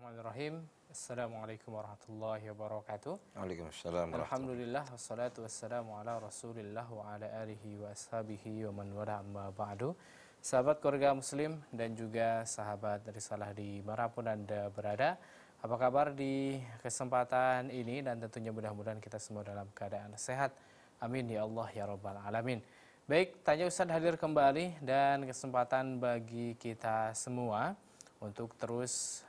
Bismillahirrahmanirrahim. Assalamualaikum warahmatullahi wabarakatuh. Waalaikumsalam. Alhamdulillah wassalatu wassalamu ala Rasulillah wa ala alihi wa ashabihi wa man wala amma ba'du. Sahabat keluarga muslim dan juga sahabat risalah di pun Anda berada. Apa kabar di kesempatan ini dan tentunya mudah-mudahan kita semua dalam keadaan sehat. Amin ya Allah ya rabbal alamin. Baik, tanya Ustaz hadir kembali dan kesempatan bagi kita semua untuk terus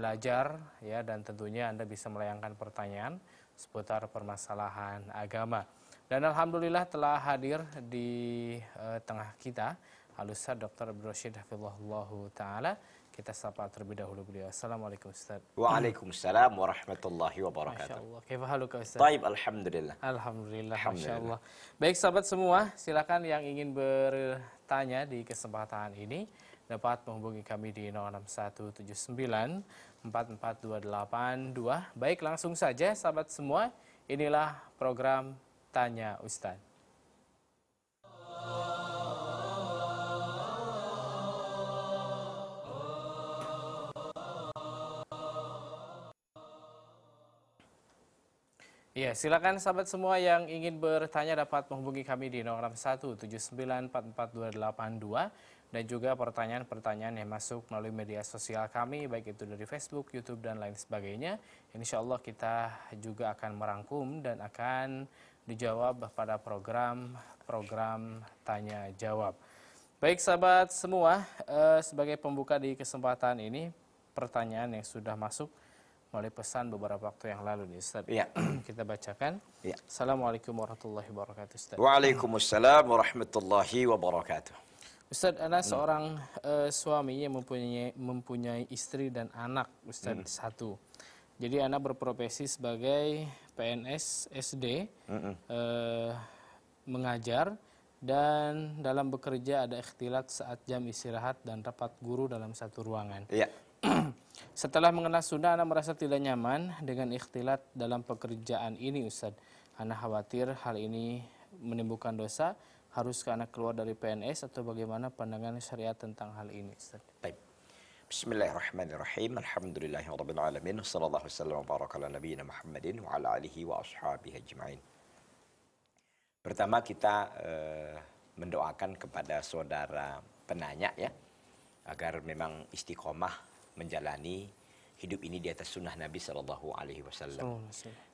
belajar ya dan tentunya Anda bisa melayangkan pertanyaan seputar permasalahan agama. Dan alhamdulillah telah hadir di uh, tengah kita Alusa Dr. Abdul taala. Kita sapa terlebih dahulu beliau. Assalamualaikum Ustaz. Waalaikumsalam warahmatullahi wabarakatuh. Masyaallah. Kaifa Ustaz? Baik, alhamdulillah. Alhamdulillah, masyaallah. Baik sahabat semua, silakan yang ingin bertanya di kesempatan ini dapat menghubungi kami di 06179 44282. Baik, langsung saja sahabat semua, inilah program Tanya Ustadz. Ya, silakan sahabat semua yang ingin bertanya dapat menghubungi kami di delapan dua dan juga pertanyaan-pertanyaan yang masuk melalui media sosial kami, baik itu dari Facebook, YouTube, dan lain sebagainya. Insya Allah kita juga akan merangkum dan akan dijawab pada program-program Tanya Jawab. Baik sahabat semua, eh, sebagai pembuka di kesempatan ini, pertanyaan yang sudah masuk melalui pesan beberapa waktu yang lalu nih Ustaz. Ya. Kita bacakan. Ya. Assalamualaikum warahmatullahi wabarakatuh Ustaz. Waalaikumsalam warahmatullahi wabarakatuh. Ustaz, ada hmm. seorang uh, suami yang mempunyai, mempunyai istri dan anak, Ustaz, hmm. satu. Jadi anak berprofesi sebagai PNS SD, hmm. uh, mengajar, dan dalam bekerja ada ikhtilat saat jam istirahat dan rapat guru dalam satu ruangan. Iya. Setelah mengenal sunnah, anak merasa tidak nyaman dengan ikhtilat dalam pekerjaan ini, Ustaz. Anak khawatir hal ini menimbulkan dosa harus anak keluar dari PNS atau bagaimana pandangan syariat tentang hal ini Ustaz? Baik. Bismillahirrahmanirrahim. Alhamdulillahirabbil alamin. Wassallallahu wasallam wa baraka ala nabiyina Muhammadin wa ala alihi wa ashabihi ajmain. Pertama kita uh, mendoakan kepada saudara penanya ya agar memang istiqomah menjalani hidup ini di atas sunnah Nabi Shallallahu Alaihi Wasallam.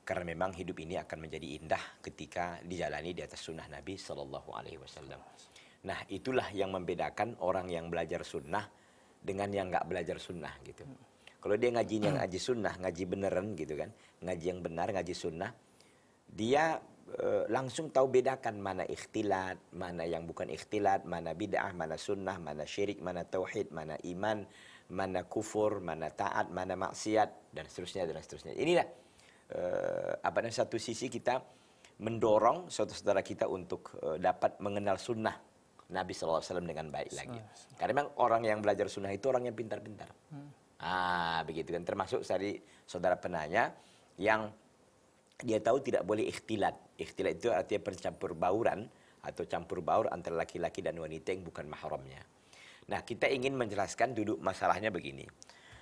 Karena memang hidup ini akan menjadi indah ketika dijalani di atas sunnah Nabi Shallallahu Alaihi Wasallam. Nah itulah yang membedakan orang yang belajar sunnah dengan yang nggak belajar sunnah gitu. Kalau dia ngaji yang ngaji sunnah, ngaji beneran gitu kan, ngaji yang benar, ngaji sunnah, dia eh, langsung tahu bedakan mana ikhtilat, mana yang bukan ikhtilat, mana bid'ah, mana sunnah, mana syirik, mana tauhid, mana iman, mana kufur, mana taat, mana maksiat dan seterusnya dan seterusnya. Inilah uh, apa namanya satu sisi kita mendorong saudara-saudara kita untuk uh, dapat mengenal sunnah Nabi SAW dengan baik lagi. Karena memang orang yang belajar sunnah itu orang yang pintar-pintar. Hmm. Ah, begitu kan. Termasuk dari saudara penanya yang dia tahu tidak boleh ikhtilat. Ikhtilat itu artinya pencampur bauran atau campur baur antara laki-laki dan wanita yang bukan mahramnya. Nah, kita ingin menjelaskan duduk masalahnya begini.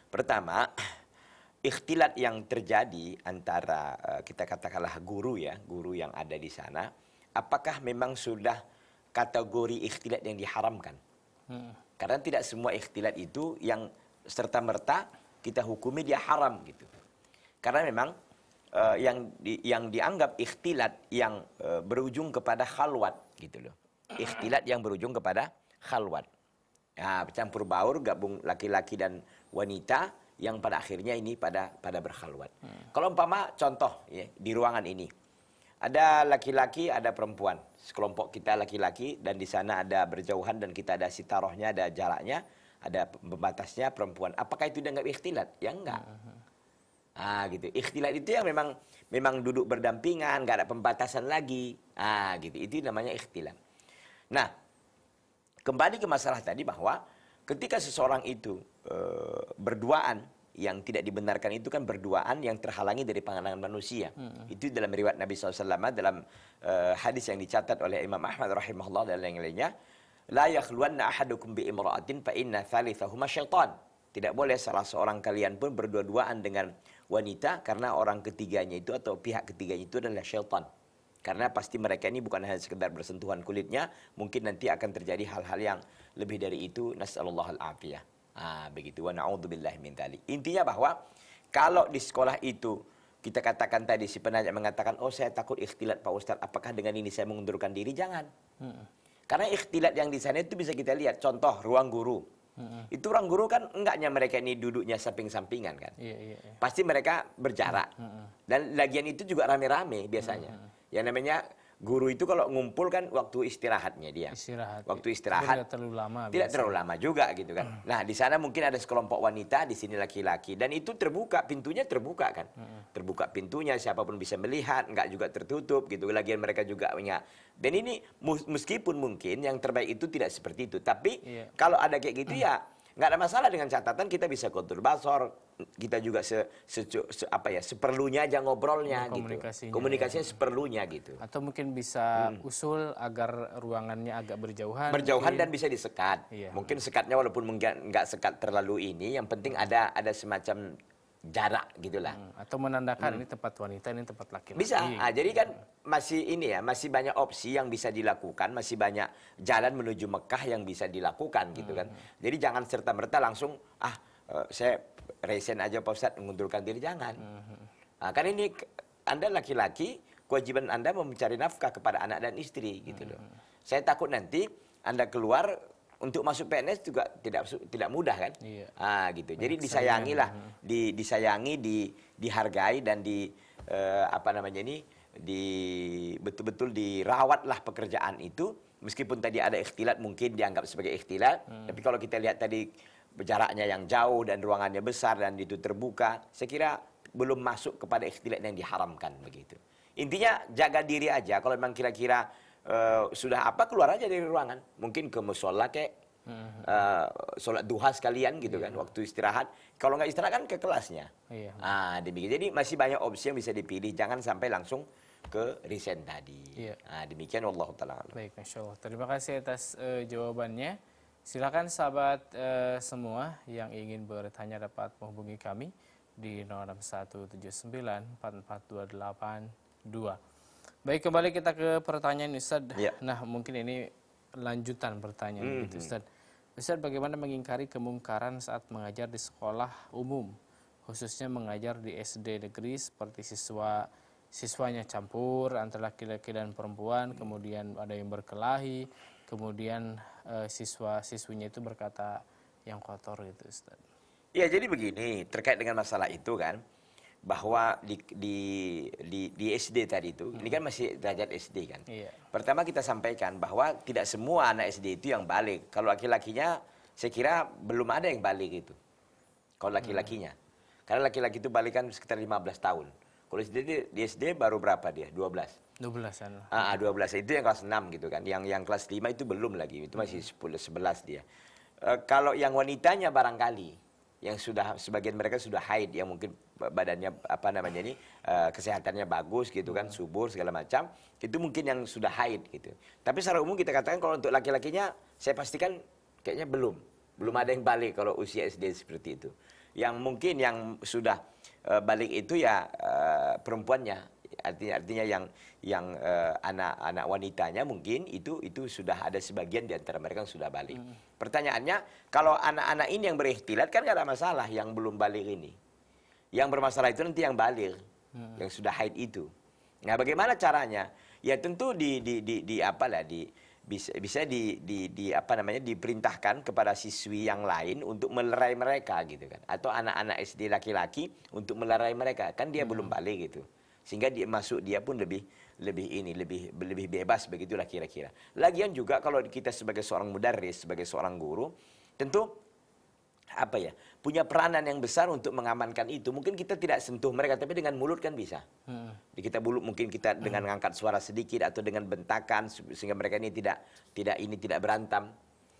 Pertama, ikhtilat yang terjadi antara eh, kita katakanlah guru ya, guru yang ada di sana, apakah memang sudah kategori ikhtilat yang diharamkan? Hmm. Karena tidak semua ikhtilat itu yang serta-merta kita hukumi dia haram gitu. Karena memang uh, yang di, yang dianggap ikhtilat yang uh, berujung kepada khalwat gitu loh. Ikhtilat yang berujung kepada khalwat. Ya, campur baur gabung laki-laki dan wanita yang pada akhirnya ini pada pada berkhalwat. Hmm. Kalau umpama contoh ya, di ruangan ini ada laki-laki, ada perempuan. Sekelompok kita laki-laki dan di sana ada berjauhan dan kita ada sitarohnya, ada jaraknya, ada pembatasnya perempuan. Apakah itu dianggap ikhtilat? Ya enggak. Hmm. Ah gitu. Ikhtilat itu yang memang memang duduk berdampingan, nggak ada pembatasan lagi. Ah gitu. Itu namanya ikhtilat. Nah, Kembali ke masalah tadi bahwa ketika seseorang itu e, berduaan yang tidak dibenarkan itu kan berduaan yang terhalangi dari pandangan manusia. Hmm. Itu dalam riwayat Nabi SAW dalam uh, hadis yang dicatat oleh Imam Ahmad rahimahullah dan lain-lainnya. La yakhluwanna ahadukum bi imra'atin fa inna thalithahuma syaitan. Tidak boleh salah seorang kalian pun berdua-duaan dengan wanita karena orang ketiganya itu atau pihak ketiganya itu adalah syaitan. Karena pasti mereka ini bukan hanya sekedar bersentuhan kulitnya, mungkin nanti akan terjadi hal-hal yang lebih dari itu. Nasallallahu alafiyah Ah, begitu. Wa naudzubillah min tali. Intinya bahwa kalau di sekolah itu kita katakan tadi si penanya mengatakan, "Oh, saya takut ikhtilat Pak Ustadz. Apakah dengan ini saya mengundurkan diri?" Jangan. Hmm. Karena ikhtilat yang di sana itu bisa kita lihat. Contoh ruang guru. Hmm. Itu orang guru kan enggaknya mereka ini duduknya samping-sampingan kan. Iya, iya, iya. Pasti mereka berjarak. Hmm. Dan lagian itu juga rame-rame biasanya. Ya namanya guru itu kalau ngumpul kan waktu istirahatnya dia. Istirahat. Waktu istirahat. Tidak terlalu lama. Tidak terlalu lama juga gitu kan. Mm. Nah di sana mungkin ada sekelompok wanita, di sini laki-laki dan itu terbuka pintunya terbuka kan. Mm. Terbuka pintunya siapapun bisa melihat, nggak juga tertutup gitu. Lagian mereka juga punya. Dan ini meskipun mungkin yang terbaik itu tidak seperti itu, tapi yeah. kalau ada kayak gitu mm. ya nggak ada masalah dengan catatan kita bisa kontur basor, kita juga se, se, se apa ya seperlunya aja ngobrolnya iya, gitu. Komunikasinya, Komunikasinya ya. seperlunya gitu. Atau mungkin bisa hmm. usul agar ruangannya agak berjauhan. Berjauhan mungkin. dan bisa disekat. Iya. Mungkin sekatnya walaupun nggak sekat terlalu ini, yang penting hmm. ada ada semacam jarak gitulah. Hmm, atau menandakan hmm. ini tempat wanita, ini tempat laki-laki. Bisa. Nah, jadi kan masih ini ya, masih banyak opsi yang bisa dilakukan, masih banyak jalan menuju Mekah yang bisa dilakukan gitu kan. Hmm. Jadi jangan serta merta langsung ah eh, saya resen aja Pak ustadz mengundurkan diri jangan. Hmm. Nah, kan ini Anda laki-laki, kewajiban Anda mencari nafkah kepada anak dan istri gitu hmm. loh. Saya takut nanti Anda keluar untuk masuk PNS juga tidak tidak mudah kan iya. ah gitu jadi disayangilah hmm. di, disayangi di dihargai dan di eh, apa namanya ini di betul-betul dirawatlah pekerjaan itu meskipun tadi ada ikhtilat mungkin dianggap sebagai ikhtilat hmm. tapi kalau kita lihat tadi jaraknya yang jauh dan ruangannya besar dan itu terbuka saya kira belum masuk kepada ikhtilat yang diharamkan begitu intinya jaga diri aja kalau memang kira-kira Eh, sudah apa keluar aja dari ruangan. Mungkin ke musola kayak uh, hmm. eh, sholat duha sekalian gitu yeah. kan iya. waktu istirahat kalau nggak istirahat kan ke kelasnya yeah. ah demikian jadi masih banyak opsi yang bisa dipilih jangan sampai langsung ke risen tadi yeah. ah demikian Allah taala baik masya Allah terima kasih atas uh, jawabannya silakan sahabat uh, semua yang ingin bertanya dapat menghubungi kami di dua Baik, kembali kita ke pertanyaan Ustaz. Ya. Nah, mungkin ini lanjutan pertanyaan mm -hmm. gitu hmm. Ustaz. Ustaz, bagaimana mengingkari kemungkaran saat mengajar di sekolah umum, khususnya mengajar di SD negeri seperti siswa siswanya campur antara laki-laki dan perempuan, kemudian ada yang berkelahi, kemudian e, eh, siswa-siswinya itu berkata yang kotor gitu Ustaz. Iya jadi begini, terkait dengan masalah itu kan bahwa di, di, di, di SD tadi itu, hmm. ini kan masih derajat SD kan. Yeah. Pertama kita sampaikan bahwa tidak semua anak SD itu yang balik. Kalau laki-lakinya, saya kira belum ada yang balik itu. Kalau hmm. laki-lakinya. Hmm. Karena laki-laki itu balik kan sekitar 15 tahun. Kalau SD, di SD baru berapa dia? 12. 12-an. Ah, 12. Ah, itu yang kelas 6 gitu kan. Yang yang kelas 5 itu belum lagi. Itu masih 10 hmm. 11 dia. Uh, kalau yang wanitanya barangkali yang sudah sebagian mereka sudah haid yang mungkin badannya apa namanya ini uh, kesehatannya bagus gitu kan hmm. subur segala macam itu mungkin yang sudah haid gitu tapi secara umum kita katakan kalau untuk laki-lakinya saya pastikan kayaknya belum belum ada yang balik kalau usia SD seperti itu yang mungkin yang sudah uh, balik itu ya uh, perempuannya artinya artinya yang yang anak-anak eh, wanitanya mungkin itu itu sudah ada sebagian di antara mereka yang sudah balik. Hmm. Pertanyaannya kalau anak-anak ini yang berikhtilat kan nggak ada masalah yang belum balik ini. Yang bermasalah itu nanti yang balik, hmm. yang sudah haid itu. Nah, bagaimana caranya? Ya tentu di di di, di apa lah di bisa bisa di, di di apa namanya diperintahkan kepada siswi yang lain untuk melerai mereka gitu kan atau anak-anak SD laki-laki untuk melerai mereka kan dia hmm. belum balik gitu sehingga dia masuk dia pun lebih lebih ini lebih lebih bebas begitulah kira-kira. Lagian juga kalau kita sebagai seorang mudarris, sebagai seorang guru, tentu apa ya punya peranan yang besar untuk mengamankan itu mungkin kita tidak sentuh mereka tapi dengan mulut kan bisa hmm. kita mulut mungkin kita hmm. dengan mengangkat suara sedikit atau dengan bentakan sehingga mereka ini tidak tidak ini tidak berantem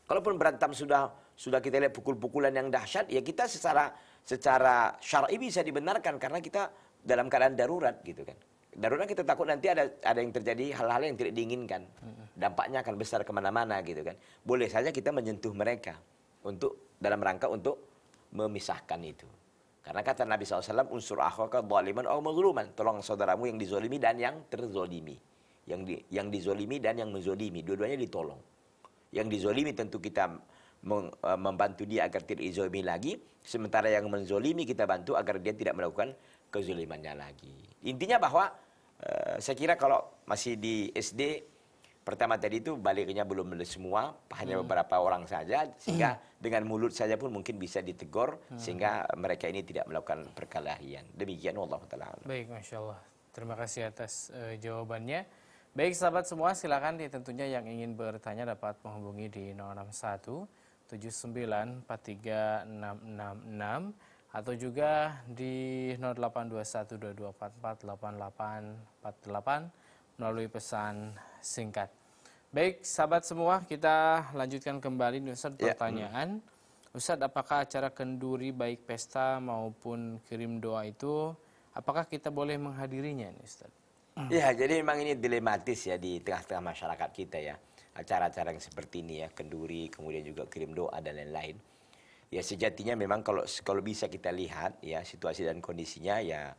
kalaupun berantam sudah sudah kita lihat pukul-pukulan yang dahsyat ya kita secara secara syar'i bisa dibenarkan karena kita dalam keadaan darurat gitu kan. Darurat kita takut nanti ada ada yang terjadi hal-hal yang tidak diinginkan. Dampaknya akan besar kemana-mana gitu kan. Boleh saja kita menyentuh mereka untuk dalam rangka untuk memisahkan itu. Karena kata Nabi SAW, unsur akhaka zaliman atau mazluman. Tolong saudaramu yang dizolimi dan yang terzolimi. Yang, di, yang dizolimi dan yang menzolimi. Dua-duanya ditolong. Yang dizolimi tentu kita eh, membantu dia agar tidak izolimi lagi. Sementara yang menzolimi kita bantu agar dia tidak melakukan kezulimannya lagi. Intinya bahwa uh, saya kira kalau masih di SD pertama tadi itu baliknya belum semua, hanya hmm. beberapa orang saja sehingga hmm. dengan mulut saja pun mungkin bisa ditegur hmm. sehingga mereka ini tidak melakukan perkelahian. Demikian Allah taala. Baik, Masya Terima kasih atas uh, jawabannya. Baik sahabat semua, silakan tentunya yang ingin bertanya dapat menghubungi di 061 79 atau juga di 082122448848 melalui pesan singkat. Baik, sahabat semua, kita lanjutkan kembali Ustaz ya. pertanyaan. Ustaz, apakah acara kenduri baik pesta maupun kirim doa itu apakah kita boleh menghadirinya nih Ustaz? Ya, jadi memang ini dilematis ya di tengah-tengah masyarakat kita ya. Acara-acara yang seperti ini ya, kenduri, kemudian juga kirim doa dan lain-lain ya sejatinya memang kalau kalau bisa kita lihat ya situasi dan kondisinya ya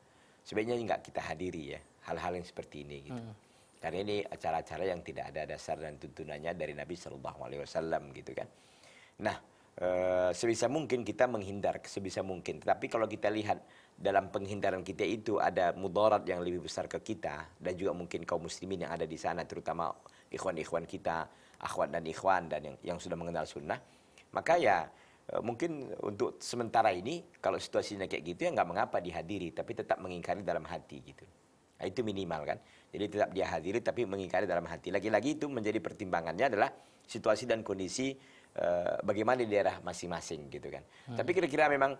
sebenarnya nggak kita hadiri ya hal-hal yang seperti ini gitu. Hmm. Karena ini acara-acara yang tidak ada dasar dan tuntunannya dari Nabi Shallallahu Alaihi Wasallam gitu kan. Nah, e, sebisa mungkin kita menghindar sebisa mungkin. Tapi kalau kita lihat dalam penghindaran kita itu ada mudarat yang lebih besar ke kita dan juga mungkin kaum muslimin yang ada di sana terutama ikhwan-ikhwan kita, akhwat dan ikhwan dan yang, yang sudah mengenal sunnah, maka ya Eh, mungkin untuk sementara ini kalau situasinya kayak gitu ya nggak mengapa dihadiri tapi tetap mengingkari dalam hati gitu nah, itu minimal kan jadi tetap dia hadiri tapi mengingkari dalam hati lagi-lagi itu menjadi pertimbangannya adalah situasi dan kondisi uh, bagaimana di daerah masing-masing gitu kan hmm. tapi kira-kira memang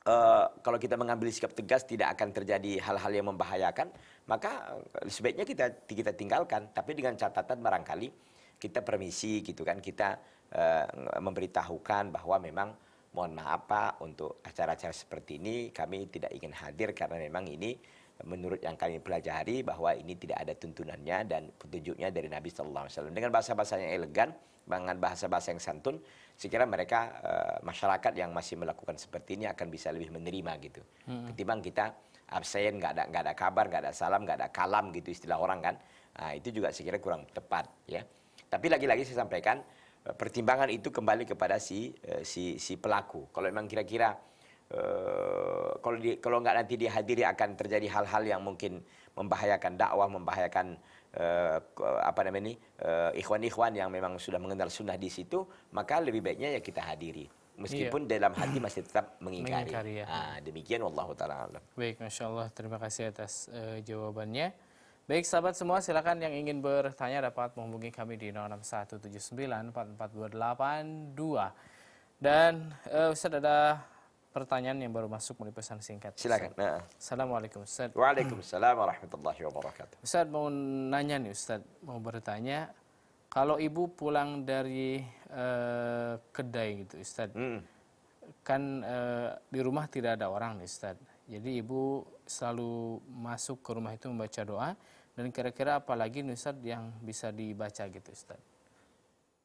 Uh, kalau kita mengambil sikap tegas tidak akan terjadi hal-hal yang membahayakan, maka sebaiknya kita kita tinggalkan. Tapi dengan catatan barangkali kita permisi gitu kan, kita Eh, memberitahukan bahwa memang mohon maaf Pak untuk acara-acara seperti ini kami tidak ingin hadir karena memang ini menurut yang kami pelajari bahwa ini tidak ada tuntunannya dan petunjuknya dari Nabi saw Alaihi Wasallam dengan bahasa-bahasa yang elegan, dengan bahasa-bahasa yang santun, sekira mereka eh, masyarakat yang masih melakukan seperti ini akan bisa lebih menerima gitu. Hmm. Ketimbang kita absen, nggak ada nggak ada kabar, nggak ada salam, nggak ada kalam gitu istilah orang kan, nah, itu juga sekira kurang tepat ya. Tapi lagi-lagi saya sampaikan Eh, pertimbangan itu kembali kepada si eh, si si pelaku. Kalau memang kira-kira uh, kalau di, kalau nggak nanti dihadiri akan terjadi hal-hal yang mungkin membahayakan dakwah, membahayakan uh, apa namanya uh, ikhwan-ikhwan yang memang sudah mengenal sunnah di situ, maka lebih baiknya ya kita hadiri. Meskipun iya. dalam hati masih tetap mengingkari. mengingkari ya. nah, demikian, Allah taala. Baik, masya Allah. Terima kasih atas uh, jawabannya. Baik sahabat semua, silakan yang ingin bertanya dapat menghubungi kami di 0617944282 Dan uh, eh, Ustaz ada pertanyaan yang baru masuk melalui pesan singkat. Silakan. Ustaz. Nah. Assalamualaikum Ustaz. Waalaikumsalam warahmatullahi wabarakatuh. Ustaz mau nanya nih Ustaz, mau bertanya kalau ibu pulang dari uh, kedai gitu Ustaz. Hmm. Kan uh, di rumah tidak ada orang nih Ustaz. Jadi ibu selalu masuk ke rumah itu membaca doa dan kira-kira apalagi nih Ustaz yang bisa dibaca gitu Ustaz?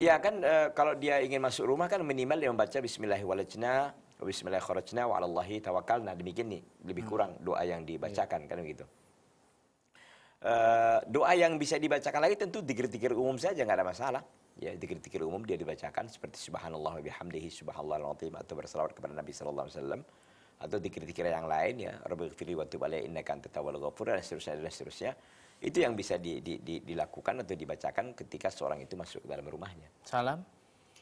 Ya kan e, kalau dia ingin masuk rumah kan minimal dia membaca Bismillahirrahmanirrahim Bismillahirrahmanirrahim wa tawakkalna demikian nih lebih hmm. kurang doa yang iya. dibacakan kan begitu. E, doa yang bisa dibacakan lagi tentu dikir-dikir umum saja nggak ada masalah. Ya, dikir-dikir umum dia dibacakan seperti subhanallah wa bihamdihi subhanallah azim atau berselawat kepada Nabi sallallahu alaihi wasallam atau dikir-dikir yang lain ya, rabbighfirli wa tub alayya innaka antat tawwabur ghafur dan seterusnya dan seterusnya. Itu yang bisa di, di, di, dilakukan atau dibacakan ketika seorang itu masuk ke dalam rumahnya. Salam.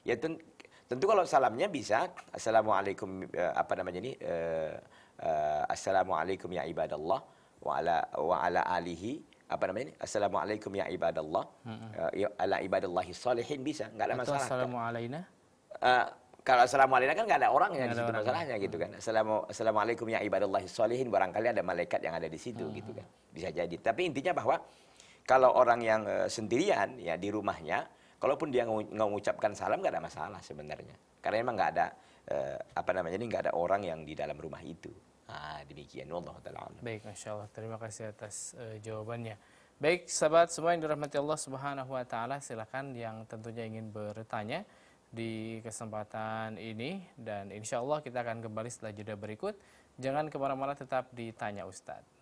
Ya tentu, tentu kalau salamnya bisa assalamualaikum eh, apa namanya ini uh, uh, assalamualaikum ya ibadallah wa ala wa ala alihi apa namanya ini? Assalamualaikum ya ibadallah. Mm -hmm. uh, ala ibadallahi salihin bisa, enggak ada masalah. Assalamu Uh, kalau Assalamualaikum kan nggak ada yang di situ masalahnya gitu kan. Hmm. assalamualaikum ya ibadallahi sholihin barangkali ada malaikat yang ada di situ gitu hmm. kan. Bisa jadi. Tapi intinya bahwa kalau orang yang eh, sendirian ya di rumahnya, kalaupun dia mengucapkan salam nggak ada masalah sebenarnya. Karena emang nggak ada eh, apa namanya ini nggak ada orang yang di dalam rumah itu. Ah, demikian. demikian Allah taala. Baik, Masya Allah. Terima kasih atas eh, jawabannya. Baik, sahabat semua yang dirahmati Allah Subhanahu wa taala, silakan yang tentunya ingin bertanya di kesempatan ini dan insya Allah kita akan kembali setelah jeda berikut. Jangan kemana-mana tetap ditanya Ustadz.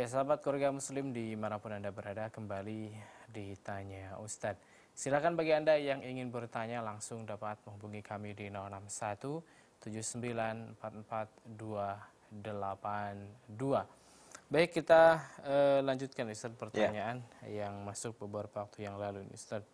Ya, sahabat keluarga muslim di dimanapun Anda berada kembali ditanya Ustadz. Silakan bagi Anda yang ingin bertanya langsung dapat menghubungi kami di 061 79 Baik, kita eh, lanjutkan Ustadz pertanyaan ya. yang masuk beberapa waktu yang lalu Ustadz.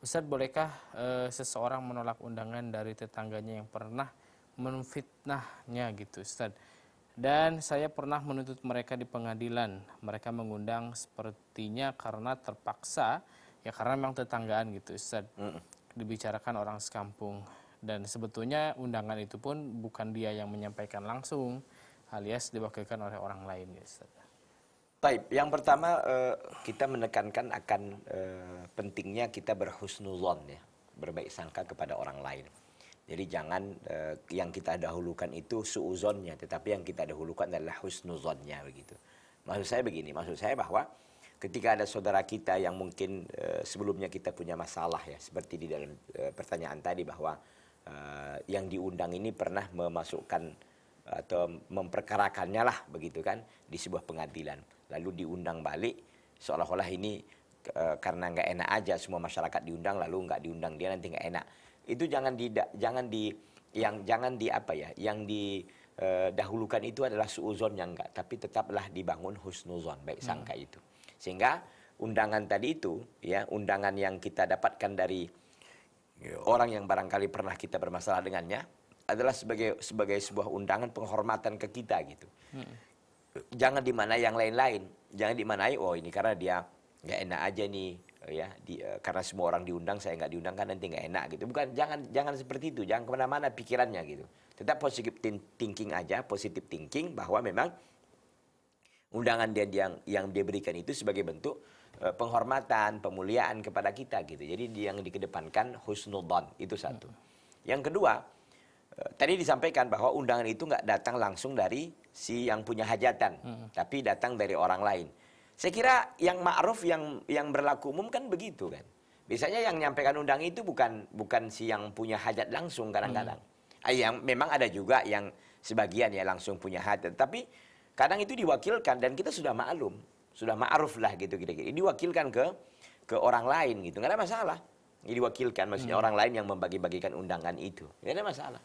Ustadz, bolehkah eh, seseorang menolak undangan dari tetangganya yang pernah menfitnahnya gitu Ustadz? Dan saya pernah menuntut mereka di pengadilan. Mereka mengundang sepertinya karena terpaksa, ya karena memang tetanggaan gitu, Ustaz. Mm. Dibicarakan orang sekampung. Dan sebetulnya undangan itu pun bukan dia yang menyampaikan langsung, alias diwakilkan oleh orang lain, ya, Ustaz. Taib, yang pertama eh, kita menekankan akan eh, pentingnya kita berhusnulon ya, berbaik sangka kepada orang lain. Jadi jangan uh, yang kita dahulukan itu suuzonnya, tetapi yang kita dahulukan adalah husnuzonnya begitu. Maksud saya begini, maksud saya bahwa ketika ada saudara kita yang mungkin uh, sebelumnya kita punya masalah ya, seperti di dalam uh, pertanyaan tadi bahwa uh, yang diundang ini pernah memasukkan atau memperkarakannya lah begitu kan di sebuah pengadilan, lalu diundang balik seolah-olah ini karena nggak enak aja semua masyarakat diundang lalu nggak diundang dia nanti nggak enak itu jangan di jangan di yang jangan di apa ya yang di eh, dahulukan itu adalah suuzon yang enggak tapi tetaplah dibangun husnuzon baik hmm. sangka hmm. itu sehingga undangan tadi itu ya undangan yang kita dapatkan dari orang yang barangkali pernah kita bermasalah dengannya adalah sebagai sebagai sebuah undangan penghormatan ke kita gitu hmm. jangan dimana yang lain-lain jangan dimanai oh ini karena dia nggak enak aja nih ya di, uh, karena semua orang diundang saya nggak diundang kan nanti nggak enak gitu bukan jangan jangan seperti itu jangan kemana-mana pikirannya gitu tetap positif thinking aja positif thinking bahwa memang undangan dia yang yang dia berikan itu sebagai bentuk uh, penghormatan pemuliaan kepada kita gitu jadi yang dikedepankan husnudon itu satu yang kedua uh, tadi disampaikan bahwa undangan itu nggak datang langsung dari si yang punya hajatan, hmm. tapi datang dari orang lain. Saya kira yang ma'ruf yang yang berlaku umum kan begitu kan. Biasanya yang nyampaikan undang itu bukan bukan si yang punya hajat langsung kadang-kadang. Hmm. Ah, yang memang ada juga yang sebagian ya langsung punya hajat, tapi kadang itu diwakilkan dan kita sudah maklum, sudah ma'ruf lah gitu kira-kira. Diwakilkan ke ke orang lain gitu, nggak ada masalah. Ini diwakilkan maksudnya hmm. orang lain yang membagi-bagikan undangan itu. Nggak ada masalah.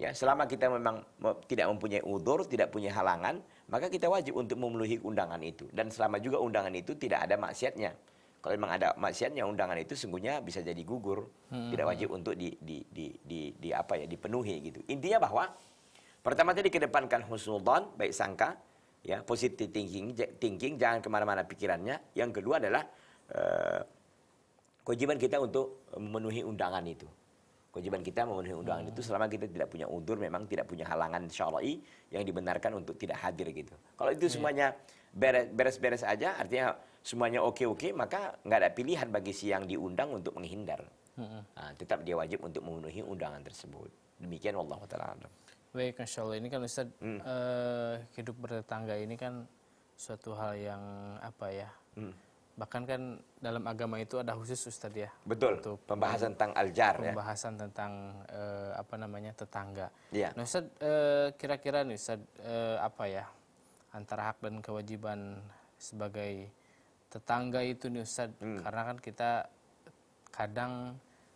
Ya, selama kita memang tidak mempunyai udur, tidak punya halangan, maka kita wajib untuk memenuhi undangan itu. Dan selama juga undangan itu tidak ada maksiatnya. Kalau memang ada maksiatnya undangan itu sungguhnya bisa jadi gugur, hmm. tidak wajib untuk di, di, di, di, di apa ya dipenuhi gitu. Intinya bahwa pertama tadi kedepankan husnudon baik sangka, ya positif thinking, thinking jangan kemana-mana pikirannya. Yang kedua adalah uh, kewajiban kita untuk memenuhi undangan itu kewajiban kita memenuhi undangan hmm. itu selama kita tidak punya udur memang tidak punya halangan syar'i yang dibenarkan untuk tidak hadir gitu. Kalau itu iya. semuanya beres-beres aja artinya semuanya oke-oke maka nggak ada pilihan bagi si yang diundang untuk menghindar. Hmm. Nah, tetap dia wajib untuk memenuhi undangan tersebut. Demikian Allah taala. Baik, Insya Allah ini kan Ustaz hmm. eh, hidup bertetangga ini kan suatu hal yang apa ya? Hmm bahkan kan dalam agama itu ada khusus Ustaz ya. Betul. Untuk pembahasan tentang aljar ya. Pembahasan tentang eh, apa namanya tetangga. Iya. Nah Ustaz eh, kira-kira nih Ustaz eh, apa ya antara hak dan kewajiban sebagai tetangga itu nih Ustaz hmm. karena kan kita kadang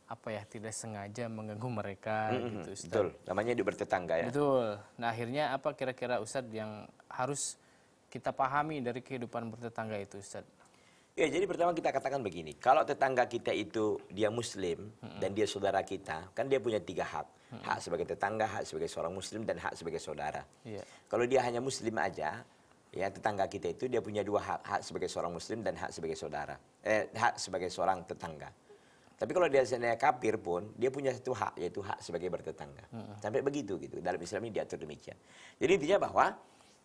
apa ya tidak sengaja mengganggu mereka hmm, hmm gitu hmm. Ustaz. Betul. Namanya di bertetangga ya. Betul. Nah akhirnya apa kira-kira Ustaz yang harus kita pahami dari kehidupan bertetangga itu Ustaz? Ya, jadi pertama kita katakan begini, kalau tetangga kita itu dia muslim dan dia saudara kita, kan dia punya tiga hak. Hak sebagai tetangga, hak sebagai seorang muslim, dan hak sebagai saudara. Yeah. Kalau dia hanya muslim aja, ya tetangga kita itu dia punya dua hak, hak sebagai seorang muslim dan hak sebagai saudara. Eh, hak sebagai seorang tetangga. Tapi kalau dia sebenarnya kafir pun, dia punya satu hak, yaitu hak sebagai bertetangga. Hmm. Sampai begitu gitu, dalam Islam ini diatur demikian. Jadi intinya bahwa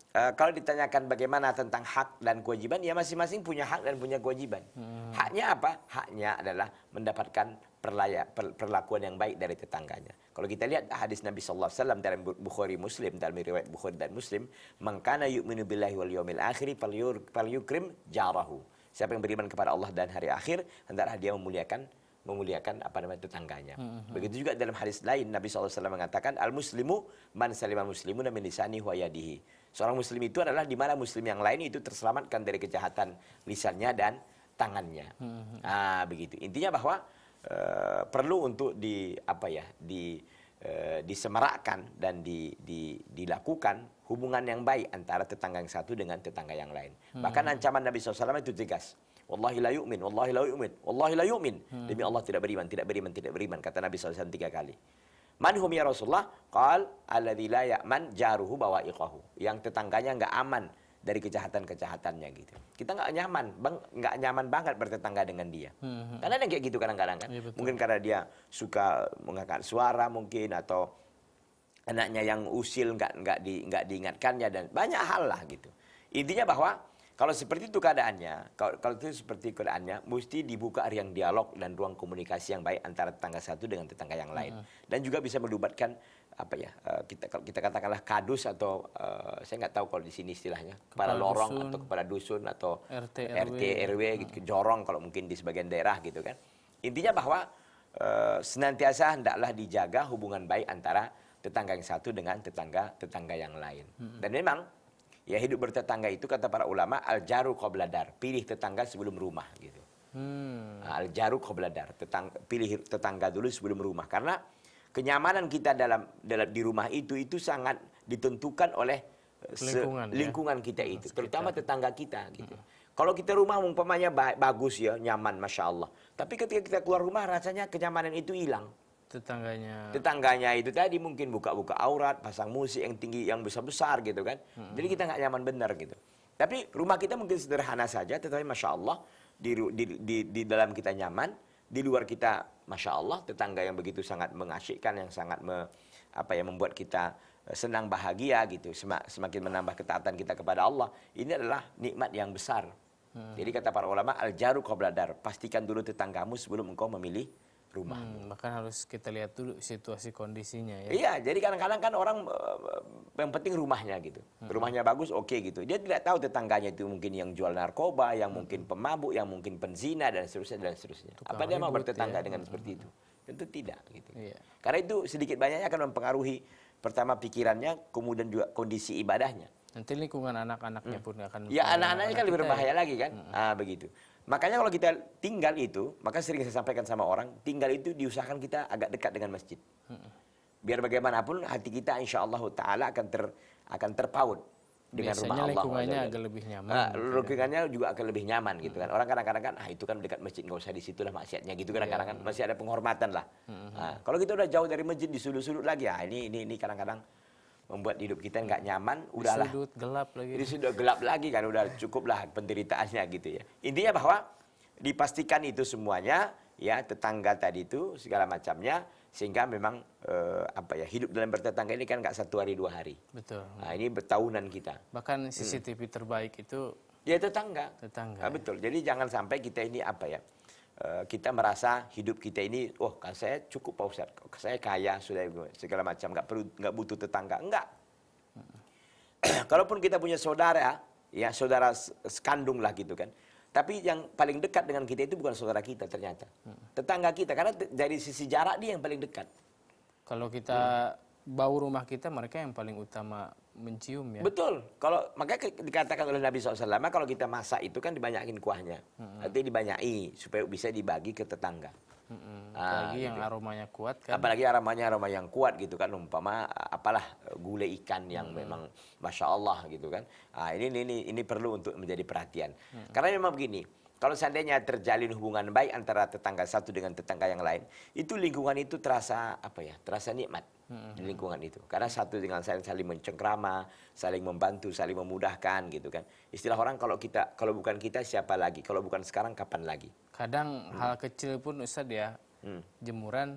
Eh, kalau ditanyakan bagaimana tentang hak dan kewajiban, ya masing-masing punya hak dan punya kewajiban. Hmm. Haknya apa? Haknya adalah mendapatkan perlaya, per, perlakuan yang baik dari tetangganya. Kalau kita lihat hadis Nabi SAW dalam Bukhari Muslim, dalam riwayat Bukhari dan Muslim, mengkana yu'minu billahi wal yu'mil akhiri fal yukrim jarahu. Siapa yang beriman kepada Allah dan hari akhir, hendaklah dia memuliakan memuliakan apa namanya tetangganya. hmm. Begitu juga dalam hadis lain Nabi SAW mengatakan al muslimu man salima muslimu min lisanihi wa yadihi. Seorang muslim itu adalah di mana muslim yang lain itu terselamatkan dari kejahatan lisannya dan tangannya. Hmm. Nah, begitu. Intinya bahwa uh, perlu untuk di apa ya, di uh, eh, disemerakkan dan di, di, dilakukan hubungan yang baik antara tetangga yang satu dengan tetangga yang lain. Hmm. Bahkan ancaman Nabi SAW itu tegas. Wallahi la yu'min, wallahi la yu'min, wallahi la yu'min. Hmm. Demi Allah tidak beriman, tidak beriman, tidak beriman. Kata Nabi SAW tiga kali. Man hum ya Rasulullah? Qal alladzi la ya'man jaruhu bawa'iqahu. Yang tetangganya nggak aman dari kejahatan-kejahatannya gitu. Kita nggak nyaman, bang, nggak nyaman banget bertetangga dengan dia. Hmm, hmm, hmm. Karena ada kayak gitu kadang-kadang kan. Ya, mungkin karena dia suka mengangkat suara mungkin atau anaknya yang usil nggak nggak di nggak diingatkannya dan banyak hal lah gitu. Intinya bahwa kalau seperti itu keadaannya, kalau, kalau itu seperti keadaannya, mesti dibuka yang dialog dan ruang komunikasi yang baik antara tetangga satu dengan tetangga yang lain. Hmm. Dan juga bisa melubatkan apa ya eh, kita kita katakanlah kadus atau eh, saya nggak tahu kalau di sini istilahnya kepala lorong dusun, atau kepala dusun atau RT RW, RT, RW nah. gitu jorong kalau mungkin di sebagian daerah gitu kan intinya bahwa eh, senantiasa hendaklah dijaga hubungan baik antara tetangga yang satu dengan tetangga tetangga yang lain dan memang Ya hidup bertetangga itu kata para ulama al-jaru qobladar, pilih tetangga sebelum rumah gitu. Hmm. Nah, al-jaru qobladar, tetang, pilih tetangga dulu sebelum rumah karena kenyamanan kita dalam dalam di rumah itu itu sangat ditentukan oleh lingkungan, eh, lingkungan ya? kita itu, Sekitar. terutama tetangga kita gitu. Hmm. Kalau kita rumah umpamanya bagus ya, nyaman, masya Allah. Tapi ketika kita keluar rumah rasanya kenyamanan itu hilang tetangganya tetangganya itu tadi mungkin buka-buka aurat pasang musik yang tinggi yang besar-besar gitu kan hmm. jadi kita nggak nyaman benar gitu tapi rumah kita mungkin sederhana saja tetapi masya Allah di, di, di, di dalam kita nyaman di luar kita masya Allah tetangga yang begitu sangat mengasyikkan yang sangat me, apa ya membuat kita eh, senang bahagia gitu semakin menambah ketaatan kita kepada Allah ini adalah nikmat yang besar hmm. jadi kata para ulama al jaru qabla dar pastikan dulu tetanggamu sebelum engkau memilih rumah. Hmm, bahkan harus kita lihat dulu situasi kondisinya ya. Iya, jadi kadang-kadang kan orang eh, eh, yang penting rumahnya gitu. Hmm. Rumahnya bagus, oke okay, gitu. Dia tidak tahu tetangganya itu mungkin yang jual narkoba, yang hmm. mungkin pemabuk, yang mungkin penzina dan seterusnya dan seterusnya. Tukang Apa dia mau bertetangga ya. dengan hmm. seperti itu? Tentu tidak gitu. Iya. Karena itu sedikit banyaknya akan mempengaruhi pertama pikirannya, kemudian juga kondisi ibadahnya. Nanti lingkungan anak-anaknya hmm. pun akan. Ya anak-anaknya kan lebih ya. berbahaya ya. lagi kan. Hmm. Ah begitu. Makanya kalau kita tinggal itu, maka sering saya sampaikan sama orang, tinggal itu diusahakan kita agak dekat dengan masjid. Biar bagaimanapun hati kita insya Allah Ta'ala akan ter, akan terpaut dengan Biasanya rumah Allah. lingkungannya agak lebih nyaman. Nah, lingkungannya juga akan lebih nyaman gitu kan. Orang kadang-kadang kan, ah itu kan dekat masjid, nggak usah di situ lah maksiatnya gitu kan. Iya. Kadang-kadang masih ada penghormatan lah. Nah, kalau kita udah jauh dari masjid, di sudut lagi, ya ini ini ini kadang-kadang membuat hidup kita nggak nyaman, udahlah. Di sudut gelap lagi. Di sudut gelap lagi kan udah cukuplah penderitaannya gitu ya. Intinya bahwa dipastikan itu semuanya ya tetangga tadi itu segala macamnya sehingga memang eh, apa ya hidup dalam bertetangga ini kan nggak satu hari dua hari. Betul. Nah, ini bertahunan kita. Bahkan hmm. CCTV hmm. terbaik itu ya tetangga. Tetangga. Nah, betul. Ya. Jadi jangan sampai kita ini apa ya? Eh, kita merasa hidup kita ini, wah oh, kan saya cukup Pak Ustaz, saya kaya sudah segala macam, nggak perlu nggak butuh tetangga, enggak. Kalaupun kita punya saudara, ya saudara sekandung lah gitu kan. Tapi yang paling dekat dengan kita itu bukan saudara kita ternyata, hmm. tetangga kita karena dari sisi jarak dia yang paling dekat. Kalau kita hmm. bau rumah kita, mereka yang paling utama mencium ya. Betul. Kalau makanya dikatakan oleh Nabi SAW, kalau kita masak itu kan dibanyakin kuahnya. Hmm. Artinya dibanyaki supaya bisa dibagi ke tetangga. Hmm. Apalagi ah, yang gitu. aromanya kuat kan. Apalagi aromanya aroma yang kuat gitu kan umpama apalah e, gulai ikan yang hmm. memang masya Allah gitu kan. Ah, ini ini ini perlu untuk menjadi perhatian. Hmm. Karena memang begini kalau seandainya terjalin hubungan baik antara tetangga satu dengan tetangga yang lain, itu lingkungan itu terasa apa ya? Terasa nikmat hmm. di lingkungan itu. Karena satu dengan saling saling mencengkrama, saling membantu, saling memudahkan gitu kan. Istilah orang kalau kita kalau bukan kita siapa lagi? Kalau bukan sekarang kapan lagi? Kadang hmm. hal kecil pun Ustaz ya, hmm. jemuran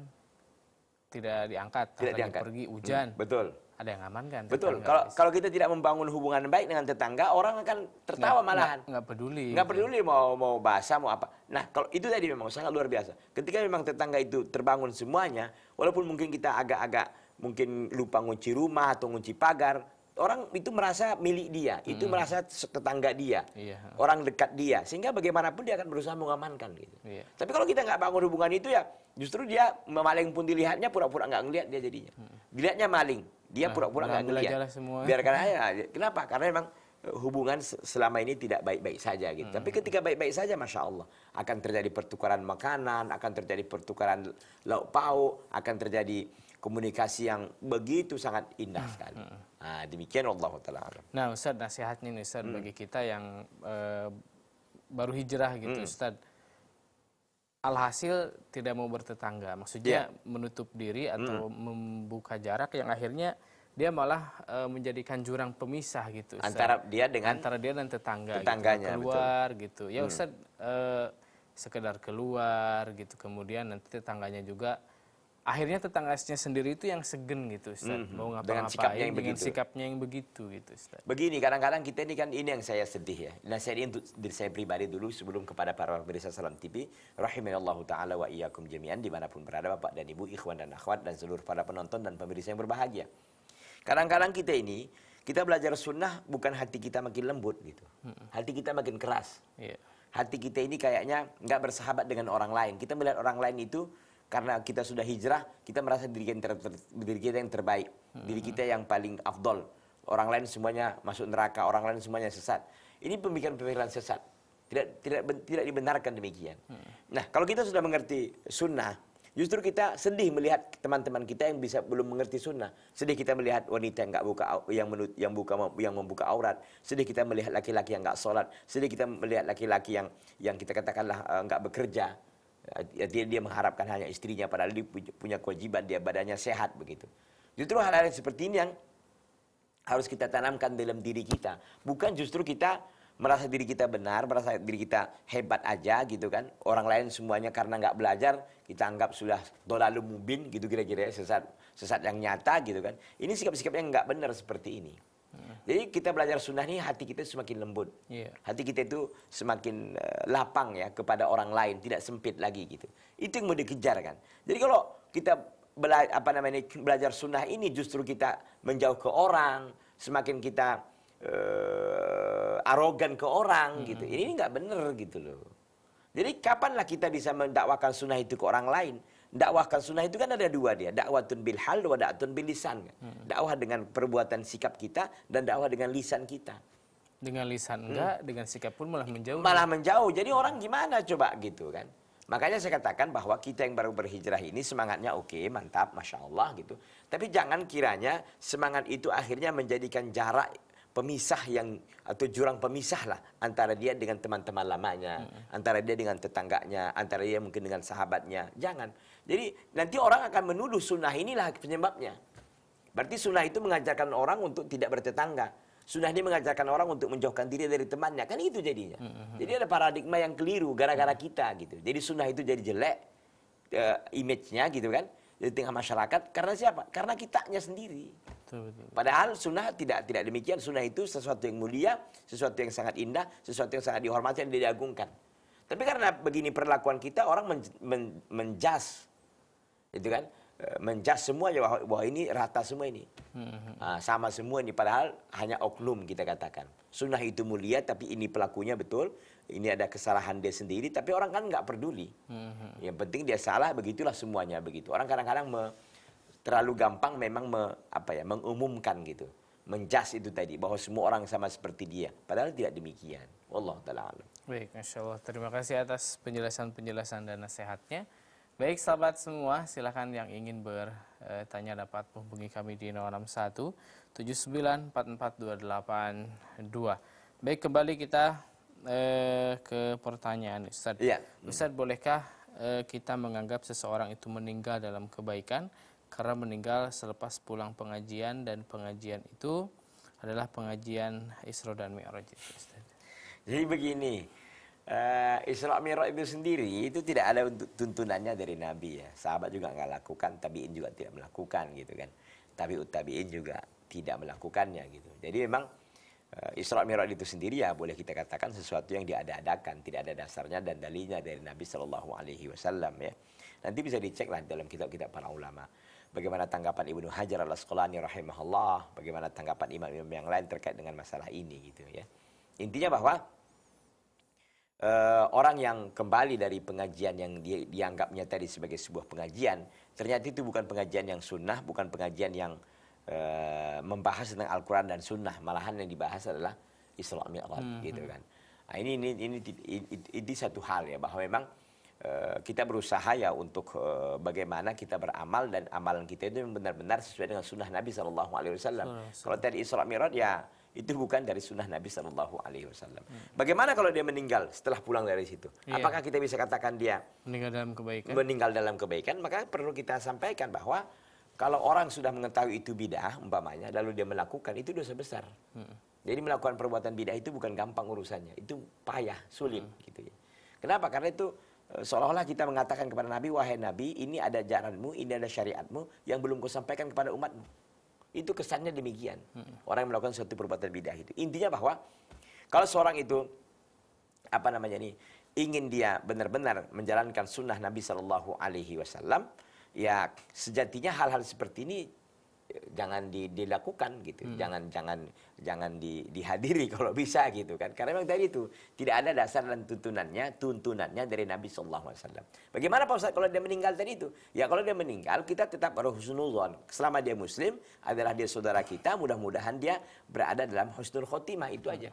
tidak diangkat, tidak diangkat. pergi hujan. Hmm. Betul ada yang aman kan betul kalau kalau kita tidak membangun hubungan baik dengan tetangga orang akan tertawa nggak, malahan nggak peduli nggak gitu. peduli mau mau bahasa mau apa nah kalau itu tadi memang sangat luar biasa ketika memang tetangga itu terbangun semuanya walaupun mungkin kita agak-agak mungkin lupa ngunci rumah atau ngunci pagar orang itu merasa milik dia, hmm. itu merasa tetangga dia, iya. orang dekat dia, sehingga bagaimanapun dia akan berusaha mengamankan gitu. Iya. Tapi kalau kita nggak bangun hubungan itu ya, justru dia memaling pun dilihatnya pura-pura nggak ngelihat dia jadinya, dilihatnya maling. Dia nah, pura-pura nggak -pura ngeliat. Biarkan aja. Kenapa? Karena memang e, hubungan selama ini tidak baik-baik saja gitu. Hmm. Tapi ketika baik-baik saja, masya Allah, akan terjadi pertukaran makanan, akan terjadi pertukaran lauk pauk, akan terjadi komunikasi yang begitu sangat indah hmm. sekali. Hmm. Nah, demikian Allah taala. Nah, Ustaz nasihatnya nih Ustaz hmm. bagi kita yang uh, baru hijrah gitu, hmm. Ustaz alhasil tidak mau bertetangga. Maksudnya yeah. menutup diri hmm. atau mm. membuka jarak yang akhirnya dia malah e, menjadikan jurang pemisah gitu. Antara dia dengan antara dia dan tetangga gitu. tetangganya gitu. keluar betul. gitu. Ya hmm. Ustaz mm. e, sekedar keluar gitu. Kemudian nanti tetangganya juga akhirnya tetangganya sendiri itu yang segen gitu Ustaz. Mm -hmm. Mau ngapa dengan sikapnya yang begitu. sikapnya yang begitu gitu Ustaz. Begini kadang-kadang kita ini kan ini yang saya sedih ya. Nah saya ini untuk diri saya pribadi dulu sebelum kepada para pemirsa Salam TV. Rahimahallahu ta'ala wa iyyakum jami'an dimanapun berada Bapak dan Ibu, Ikhwan dan Akhwat dan seluruh para penonton dan pemirsa yang berbahagia. Kadang-kadang kita ini kita belajar sunnah bukan hati kita makin lembut gitu. Mhm. Hati kita makin keras. Iya. Hati kita ini kayaknya nggak bersahabat dengan orang lain. Kita melihat orang lain itu karena kita sudah hijrah, kita merasa diri kita yang, ter, ter, diri kita yang terbaik, hmm. diri kita yang paling afdol. Orang lain semuanya masuk neraka, orang lain semuanya sesat. Ini pemikiran-pemikiran sesat. Tidak tidak tidak dibenarkan demikian. Hmm. Nah, kalau kita sudah mengerti sunnah, justru kita sedih melihat teman-teman kita yang bisa belum mengerti sunnah. Sedih kita melihat wanita yang nggak buka yang menut, yang buka yang membuka aurat. Sedih kita melihat laki-laki yang nggak sholat. Sedih kita melihat laki-laki yang yang kita katakanlah eh, nggak uh, bekerja Eh, dia dia mengharapkan hanya istrinya padahal dia punya kewajiban dia badannya sehat begitu justru hal-hal seperti ini yang harus kita tanamkan dalam diri kita bukan justru kita merasa diri kita benar merasa diri kita hebat aja gitu kan orang lain semuanya karena nggak belajar kita anggap sudah dolalu mubin gitu kira-kira sesat sesat yang nyata gitu kan ini sikap-sikap yang nggak benar seperti ini jadi kita belajar sunnah ini hati kita semakin lembut. Yeah. Hati kita itu semakin uh, lapang ya kepada orang lain, tidak sempit lagi gitu. Itu yang mau dikejar kan. Jadi kalau kita bela apa namanya belajar sunnah ini justru kita menjauh ke orang, semakin kita uh, arogan ke orang mm -hmm. gitu. Hmm, ini hmm. nggak benar gitu loh. Jadi kapanlah kita bisa mendakwakan sunnah itu ke orang lain? dakwahkan sunnah itu kan ada dua dia dakwatun bil hal dakwah dakwatun bil lisan hmm. dakwah dengan perbuatan sikap kita dan dakwah dengan lisan kita dengan lisan hmm. enggak dengan sikap pun malah menjauh malah menjauh jadi orang gimana coba gitu kan makanya saya katakan bahwa kita yang baru berhijrah ini semangatnya oke okay, mantap masya Allah gitu tapi jangan kiranya semangat itu akhirnya menjadikan jarak pemisah yang atau jurang pemisah lah antara dia dengan teman-teman lamanya, hmm. antara dia dengan tetangganya, antara dia mungkin dengan sahabatnya. Jangan. Jadi nanti orang akan menuduh sunnah inilah penyebabnya. Berarti sunnah itu mengajarkan orang untuk tidak bertetangga. Sunnah ini mengajarkan orang untuk menjauhkan diri dari temannya. Kan itu jadinya. Mm-hmm. Jadi ada paradigma yang keliru gara-gara kita gitu. Jadi sunnah itu jadi jelek uh, image-nya gitu kan di tengah masyarakat karena siapa? Karena kitanya sendiri. Padahal sunnah tidak tidak demikian. Sunnah itu sesuatu yang mulia, sesuatu yang sangat indah, sesuatu yang sangat dihormati dan diagungkan. Tapi karena begini perlakuan kita, orang men, men, menjas itu kan eh, menjas semua ya bahwa ini rata semua ini hmm. nah, sama semua ini padahal hanya oknum kita katakan sunnah itu mulia tapi ini pelakunya betul ini ada kesalahan dia sendiri tapi orang kan nggak peduli hmm. yang penting dia salah begitulah semuanya begitu orang kadang-kadang me, terlalu gampang memang me, apa ya mengumumkan gitu menjas itu tadi bahwa semua orang sama seperti dia padahal tidak demikian Allah taala baik insyaallah terima kasih atas penjelasan penjelasan dan nasihatnya Baik sahabat semua, silakan yang ingin bertanya eh, dapat menghubungi kami di 061 79 Baik kembali kita eh, ke pertanyaan Ustaz. Iya. Ustaz bolehkah eh, kita menganggap seseorang itu meninggal dalam kebaikan karena meninggal selepas pulang pengajian dan pengajian itu adalah pengajian Isra dan Mi'raj Jadi begini, uh, Isra Mi'raj itu sendiri itu tidak ada untuk tuntunannya dari Nabi ya. Sahabat juga nggak lakukan, tabiin juga tidak melakukan gitu kan. tapi tabiin juga tidak melakukannya gitu. Jadi memang uh, Isra Mi'raj itu sendiri ya boleh kita katakan sesuatu yang diada-adakan, tidak ada dasarnya dan dalinya dari Nabi Shallallahu alaihi wasallam ya. Nanti bisa dicek lah dalam kitab-kitab para ulama. Bagaimana tanggapan Ibnu Hajar al-Asqalani rahimahullah, bagaimana tanggapan imam-imam yang lain terkait dengan masalah ini gitu ya. Intinya bahwa uh, orang yang kembali dari pengajian yang dia, dianggapnya tadi sebagai sebuah pengajian, ternyata itu bukan pengajian yang sunnah, bukan pengajian yang uh, membahas tentang Al-Quran dan sunnah, malahan yang dibahas adalah Isra Mi'raj, hmm. gitu hmm. kan. Nah, ini, ini, ini, ini, ini satu hal ya, bahwa memang eh, kita berusaha ya untuk bagaimana kita beramal dan amalan kita itu benar-benar sesuai dengan sunnah Nabi saw Alaihi Wasallam. Kalau tadi Isra Mi'raj ya itu bukan dari sunnah Nabi Shallallahu Alaihi Wasallam. Hmm. Bagaimana kalau dia meninggal setelah pulang dari situ? Iya. Apakah kita bisa katakan dia meninggal dalam kebaikan? Meninggal dalam kebaikan, maka perlu kita sampaikan bahwa kalau orang sudah mengetahui itu bid'ah umpamanya, lalu dia melakukan itu dosa besar. Hmm. Jadi melakukan perbuatan bid'ah itu bukan gampang urusannya, itu payah, sulit hmm. gitu ya. Kenapa? Karena itu e, seolah-olah kita mengatakan kepada Nabi, wahai Nabi, ini ada jalanmu, ini ada syariatmu yang belum kau sampaikan kepada umatmu. Itu kesannya demikian. Hmm. Orang yang melakukan suatu perbuatan bidah itu. Intinya bahwa kalau seorang itu apa namanya ini ingin dia benar-benar menjalankan sunnah Nabi Shallallahu Alaihi Wasallam, ya sejatinya hal-hal seperti ini jangan di, dilakukan gitu hmm. jangan jangan jangan di, dihadiri kalau bisa gitu kan karena memang tadi itu tidak ada dasar dan tuntunannya tuntunannya dari Nabi Shallallahu Alaihi Wasallam bagaimana Pak Ustadz kalau dia meninggal tadi itu ya kalau dia meninggal kita tetap harus husnuzon selama dia Muslim adalah dia saudara kita mudah-mudahan dia berada dalam husnul khotimah itu aja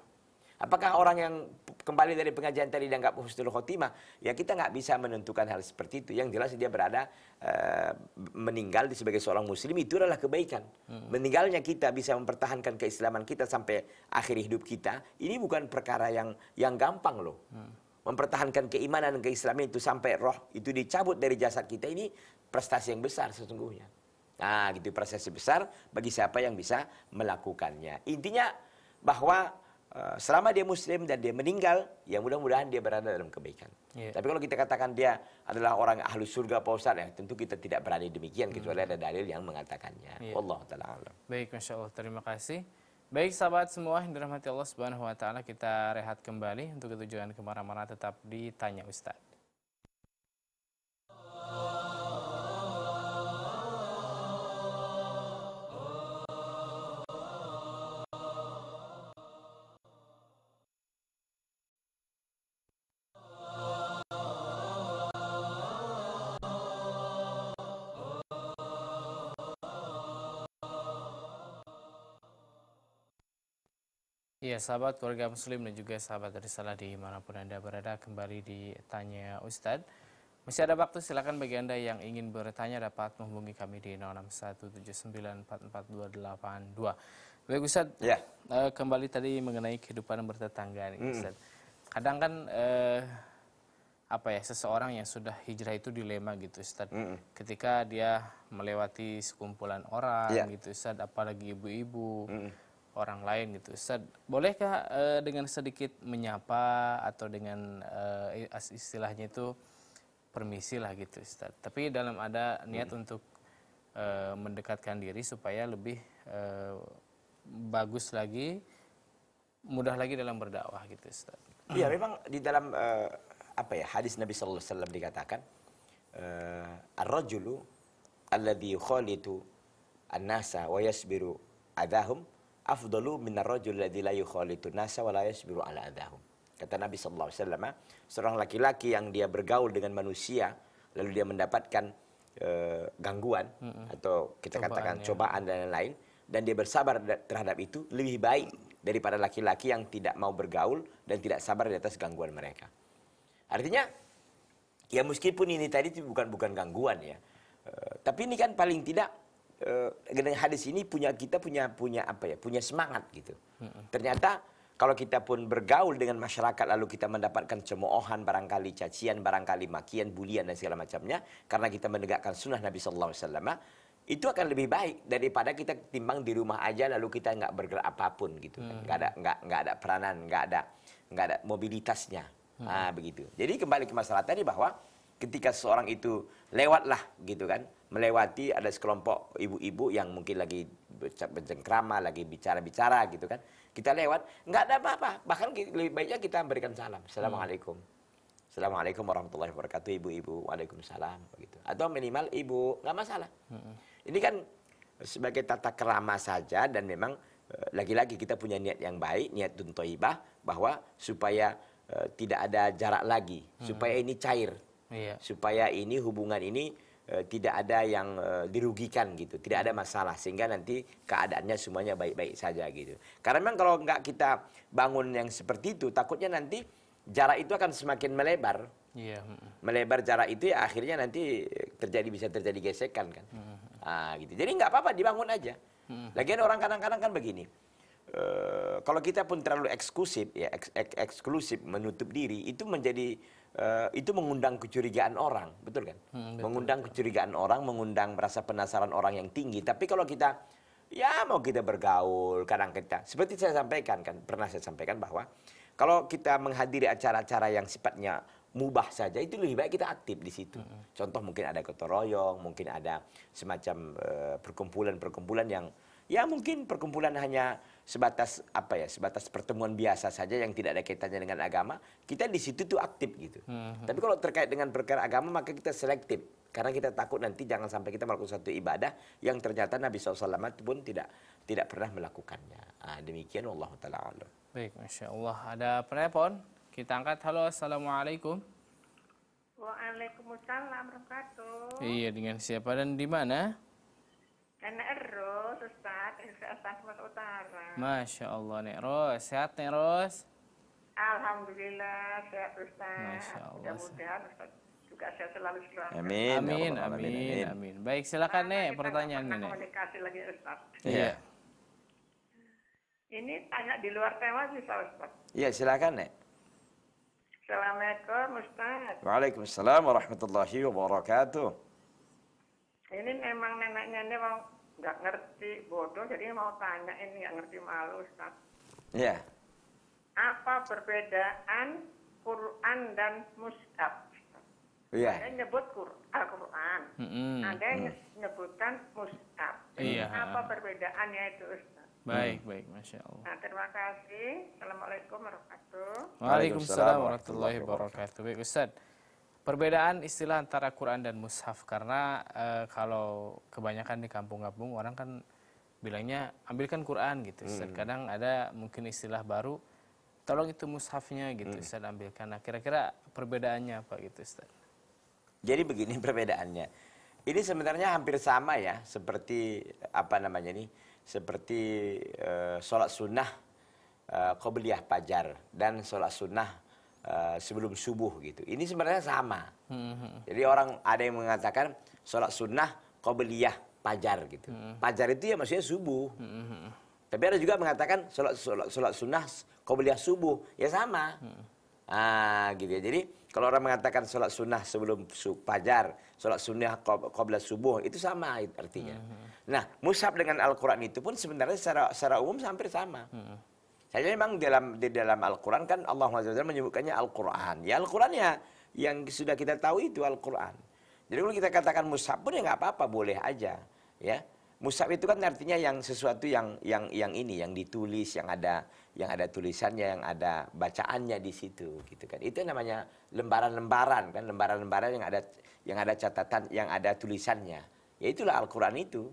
Apakah orang yang kembali dari pengajian tadi dianggap husnul khotimah? Ya kita nggak bisa menentukan hal seperti itu. Yang jelas dia berada eh, meninggal meninggal sebagai seorang muslim itu adalah kebaikan. Hmm. Meninggalnya kita bisa mempertahankan keislaman kita sampai akhir hidup kita. Ini bukan perkara yang yang gampang loh. Hmm. Mempertahankan keimanan dan keislaman itu sampai roh itu dicabut dari jasad kita ini prestasi yang besar sesungguhnya. Nah, gitu prestasi besar bagi siapa yang bisa melakukannya. Intinya bahwa Eh, selama dia muslim dan dia meninggal, ya mudah-mudahan dia berada dalam kebaikan. Yeah. Tapi kalau kita katakan dia adalah orang ahlu surga Pak Ustaz, ya tentu kita tidak berani demikian, kecuali hmm. ada dalil yang mengatakannya. Yeah. Allah Ta'ala alam. Baik, Masya Allah. Terima kasih. Baik sahabat semua yang dirahmati Allah Subhanahu wa taala kita rehat kembali untuk tujuan kemana-mana tetap ditanya Ustaz. Ya, sahabat keluarga muslim dan juga sahabat dari risalah dimanapun Anda berada kembali di Tanya Ustadz. Masih ada waktu, silakan bagi Anda yang ingin bertanya dapat menghubungi kami di 0617944282. Baik Ustadz, ya. uh, kembali tadi mengenai kehidupan bertetangga nih hmm. Ustadz. Hmm. Kadang kan uh, apa ya seseorang yang sudah hijrah itu dilema gitu Ustaz. -hmm. Ketika dia melewati sekumpulan orang yeah. gitu Ustaz, apalagi ibu-ibu. Hmm orang lain gitu. Ustaz, bolehkah e, dengan sedikit menyapa atau dengan e, istilahnya itu permisi lah gitu Ustaz. Tapi dalam ada niat hmm. untuk e, mendekatkan diri supaya lebih e, bagus lagi, mudah lagi dalam berdakwah gitu Ustaz. Iya, memang di dalam e, apa ya hadis Nabi Shallallahu Alaihi Wasallam dikatakan e, ar-rajulu alladhi yukhalitu an-nasa wa yasbiru adahum afdalu minar rajul ladzi la yukhalitu nasa wa la yasbiru ala adahum. Kata Nabi sallallahu alaihi wasallam, seorang laki-laki yang dia bergaul dengan manusia lalu dia mendapatkan uh, gangguan mm atau kita cobaan, katakan ya. cobaan dan lain-lain dan dia bersabar terhadap itu lebih baik daripada laki-laki yang tidak mau bergaul dan tidak sabar di atas gangguan mereka. Artinya ya meskipun ini tadi itu bukan bukan gangguan ya. Uh, tapi ini kan paling tidak Eh, dengan hadis ini punya kita punya punya apa ya punya semangat gitu hmm. ternyata kalau kita pun bergaul dengan masyarakat lalu kita mendapatkan cemoohan barangkali cacian barangkali makian bulian dan segala macamnya karena kita menegakkan sunnah Nabi Sallallahu Alaihi Wasallam itu akan lebih baik daripada kita timbang di rumah aja lalu kita nggak bergerak apapun gitu hmm. nggak ada nggak nggak ada peranan nggak ada nggak ada mobilitasnya hmm. nah, begitu jadi kembali ke masalah tadi bahwa ketika seorang itu lewatlah gitu kan melewati ada sekelompok ibu-ibu yang mungkin lagi bercengkrama, lagi bicara-bicara gitu kan. Kita lewat, nggak ada apa-apa. Bahkan lebih baiknya kita memberikan salam. Assalamualaikum. Hmm. Assalamualaikum warahmatullahi wabarakatuh ibu-ibu. Waalaikumsalam begitu. Atau minimal ibu, nggak masalah. Hmm. Ini kan sebagai tata kerama saja dan memang eh, lagi-lagi kita punya niat yang baik, niat tuntoibah bahwa supaya eh, tidak ada jarak lagi, hmm. supaya ini cair. Iya. Supaya ini hubungan ini Eh, tidak ada yang eh, dirugikan gitu, tidak ada masalah sehingga nanti keadaannya semuanya baik-baik saja gitu. Karena memang kalau nggak kita bangun yang seperti itu, takutnya nanti jarak itu akan semakin melebar, yeah. melebar jarak itu ya akhirnya nanti eh, terjadi bisa terjadi gesekan kan, mm. ah gitu. Jadi nggak apa-apa dibangun aja. Mm. Lagian orang kadang-kadang kan begini, uh, kalau kita pun terlalu eksklusif ya eks ek eksklusif menutup diri itu menjadi Eh, itu mengundang kecurigaan orang, betul kan? Hmm, betul, mengundang betul. kecurigaan orang, mengundang merasa penasaran orang yang tinggi. Tapi kalau kita ya mau kita bergaul, kadang kita seperti saya sampaikan kan, pernah saya sampaikan bahwa kalau kita menghadiri acara-acara yang sifatnya mubah saja itu lebih baik kita aktif di situ. Hmm. Contoh mungkin ada gotong mungkin ada semacam eh, perkumpulan-perkumpulan uh, perkumpulan -perkumpulan yang ya mungkin perkumpulan hanya sebatas apa ya sebatas pertemuan biasa saja yang tidak ada kaitannya dengan agama kita di situ tuh aktif gitu hmm. tapi kalau terkait dengan perkara agama maka kita selektif karena kita takut nanti jangan sampai kita melakukan satu ibadah yang ternyata Nabi SAW pun tidak tidak pernah melakukannya nah, demikian Allah taala Allah baik masya Allah ada penelpon kita angkat halo assalamualaikum Waalaikumsalam warahmatullahi Iya dengan siapa dan di mana? Nek Ros, Ustaz, Sumatera Utara. Masya Allah, Nek Ros. Sehat, Nek Ros? Alhamdulillah, sehat Ustaz. Masya Allah. Mudah-mudahan Ustaz juga sehat selalu selalu. Amin. Ya amin, amin, amin. amin. Baik, silakan nah, Nek pertanyaan Nek. komunikasi lagi Ustaz. Iya. Yeah. Ini tanya di luar tema sih Ustaz. Iya, silakan Nek. Assalamualaikum Ustaz. Waalaikumsalam warahmatullahi wabarakatuh ini memang neneknya ini mau nggak ngerti bodoh jadi mau tanya ini nggak ngerti malu Ustaz. Iya. Yeah. Apa perbedaan Quran dan mushaf? Iya. Yeah. Ada yang nyebut Al-Quran, ah, mm -hmm. ada yang nyebutkan mushaf. Iya. Yeah. Apa perbedaannya itu Ustaz? Baik, baik, Masya Allah. Nah, terima kasih. Assalamualaikum warahmatullahi wabarakatuh. Waalaikumsalam warahmatullahi wabarakatuh. Baik, Ustaz. Perbedaan istilah antara Quran dan mushaf karena e, kalau kebanyakan di kampung-kampung orang kan bilangnya ambilkan Quran gitu. Hmm. Kadang ada mungkin istilah baru tolong itu mushafnya gitu hmm. Ustaz ambilkan. Nah, kira-kira perbedaannya apa gitu Ustaz? Jadi begini perbedaannya. Ini sebenarnya hampir sama ya seperti apa namanya nih? Seperti e, sholat sunnah e, qobliyah pajar dan sholat sunnah uh, sebelum subuh gitu. Ini sebenarnya sama. Hmm. Jadi orang ada yang mengatakan sholat sunnah qobliyah pajar gitu. Hmm. Pajar itu ya maksudnya subuh. Hmm. Tapi ada juga mengatakan sholat, sholat, sholat sunnah qobliyah subuh. Ya sama. Hmm. Ah, gitu ya. Jadi kalau orang mengatakan sholat sunnah sebelum su pajar, sholat sunnah qobla subuh, itu sama artinya. Hmm. Nah, musab dengan Al-Quran itu pun sebenarnya secara, secara umum hampir sama. Hmm. Saya memang dalam di dalam Al-Qur'an kan Allah Azza menyebutkannya Al-Qur'an. Ya Al-Qur'an ya yang sudah kita tahu itu Al-Qur'an. Jadi kalau kita katakan mushaf pun ya nggak apa-apa, boleh aja, ya. Mushaf itu kan artinya yang sesuatu yang yang yang ini yang ditulis, yang ada yang ada tulisannya, yang ada bacaannya di situ gitu kan. Itu namanya lembaran-lembaran kan, lembaran-lembaran yang ada yang ada catatan, yang ada tulisannya. Ya itulah Al-Qur'an itu.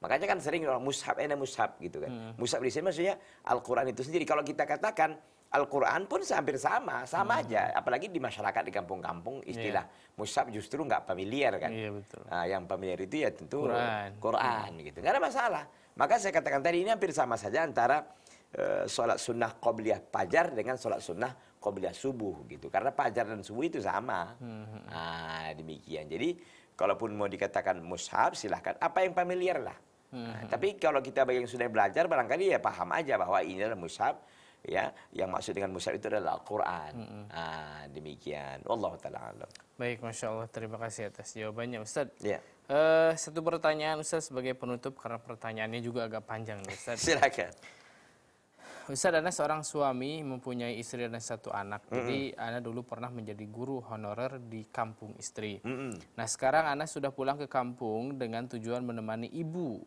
Makanya kan sering orang mushab, enak eh, mushab gitu kan. Hmm. Mushab di sini maksudnya Al-Quran itu sendiri. Kalau kita katakan Al-Quran pun hampir sama, sama hmm. aja. Apalagi di masyarakat di kampung-kampung iya. istilah yeah. mushab justru nggak familiar kan. Iya yeah, betul. Nah, yang familiar itu ya tentu Quran, Quran hmm. gitu. Nggak ada masalah. Maka saya katakan tadi ini hampir sama saja antara uh, sholat sunnah qobliyah pajar dengan sholat sunnah qobliyah subuh gitu. Karena pajar dan subuh itu sama. Hmm. Nah, demikian. Jadi kalaupun mau dikatakan mushab silahkan. Apa yang familiar lah. Nah, tapi kalau kita bagi yang sudah belajar barangkali ya paham aja bahwa ini adalah mushaf ya yang maksud dengan musyaf itu adalah Al-Qur'an. Hmm, hmm. Ah, demikian. Allah taala alam. Baik, Masya Allah. Terima kasih atas jawabannya, Ustaz. Ya. Uh, satu pertanyaan Ustaz sebagai penutup karena pertanyaannya juga agak panjang nih, Ustaz. Silakan. Ustaz, Anda seorang suami mempunyai istri dan satu anak. Mm -hmm. Jadi Anda dulu pernah menjadi guru honorer di kampung istri. Mm -hmm. Nah, sekarang Anda sudah pulang ke kampung dengan tujuan menemani ibu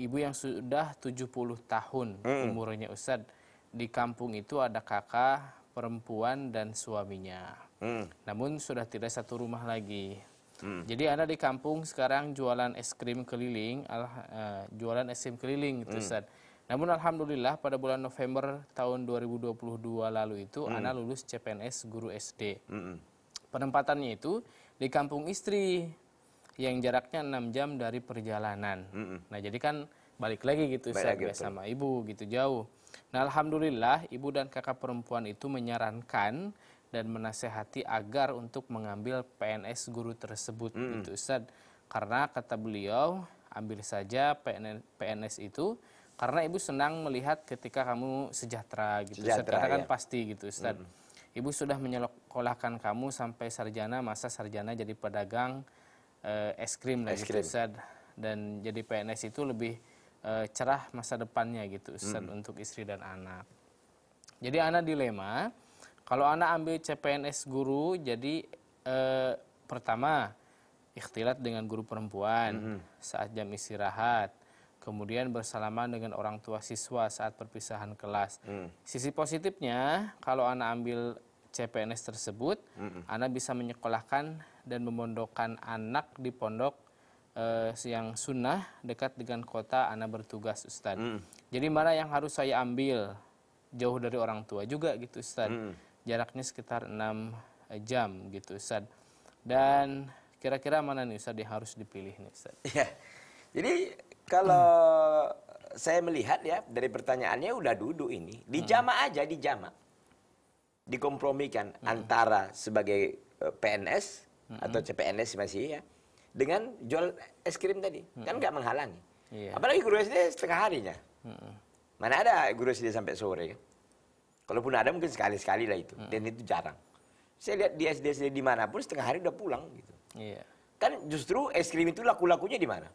ibu yang sudah 70 tahun hmm. umurnya Ustadz. Di kampung itu ada kakak, perempuan, dan suaminya. Hmm. Namun sudah tidak satu rumah lagi. Hmm. Jadi ada di kampung sekarang jualan es krim keliling, al, uh, jualan es krim keliling itu hmm. Ustaz. Namun alhamdulillah pada bulan November tahun 2022 lalu itu hmm. Ana lulus CPNS guru SD. Hmm. Penempatannya itu di kampung istri yang jaraknya 6 jam dari perjalanan. Mm -mm. Nah, jadi kan balik lagi gitu balik saya gitu. sama ibu gitu jauh. Nah, alhamdulillah ibu dan kakak perempuan itu menyarankan dan menasehati agar untuk mengambil PNS guru tersebut mm -mm. itu Ustaz. Karena kata beliau, ambil saja PNS, itu karena ibu senang melihat ketika kamu sejahtera gitu. Sejahtera, Ustaz, kan ya. pasti gitu Ustaz. Mm -mm. Ibu sudah menyekolahkan kamu sampai sarjana, masa sarjana jadi pedagang, uh, krim lah gitu Ustaz. Dan jadi PNS itu lebih uh, cerah masa depannya gitu Ustaz hmm. untuk istri dan anak. Jadi anak dilema, kalau anak ambil CPNS guru jadi uh, pertama ikhtilat dengan guru perempuan -hmm. saat jam istirahat, kemudian bersalaman dengan orang tua siswa saat perpisahan kelas. Hmm. Sisi positifnya, kalau anak ambil CPNS tersebut, -hmm. anak bisa menyekolahkan dan memondokkan anak di pondok uh, eh, yang sunnah dekat dengan kota anak bertugas Ustaz. Mm. Jadi mana yang harus saya ambil jauh dari orang tua juga gitu Ustaz. Mm. Jaraknya sekitar 6 eh, jam gitu Ustaz. Dan kira-kira mana nih Ustaz yang harus dipilih nih Ustaz? Ya. Jadi kalau mm. saya melihat ya dari pertanyaannya udah duduk ini. Di hmm. jama aja di jama dikompromikan mm. antara sebagai eh, PNS hmm. atau CPNS masih ya dengan jual es krim tadi hmm. kan nggak menghalangi yeah. apalagi guru SD setengah harinya hmm. mana ada guru SD sampai sore kan kalaupun ada mungkin sekali sekali lah itu hmm. dan itu jarang saya lihat di SD SD dimanapun setengah hari udah pulang gitu yeah. kan justru es krim itu laku lakunya di mana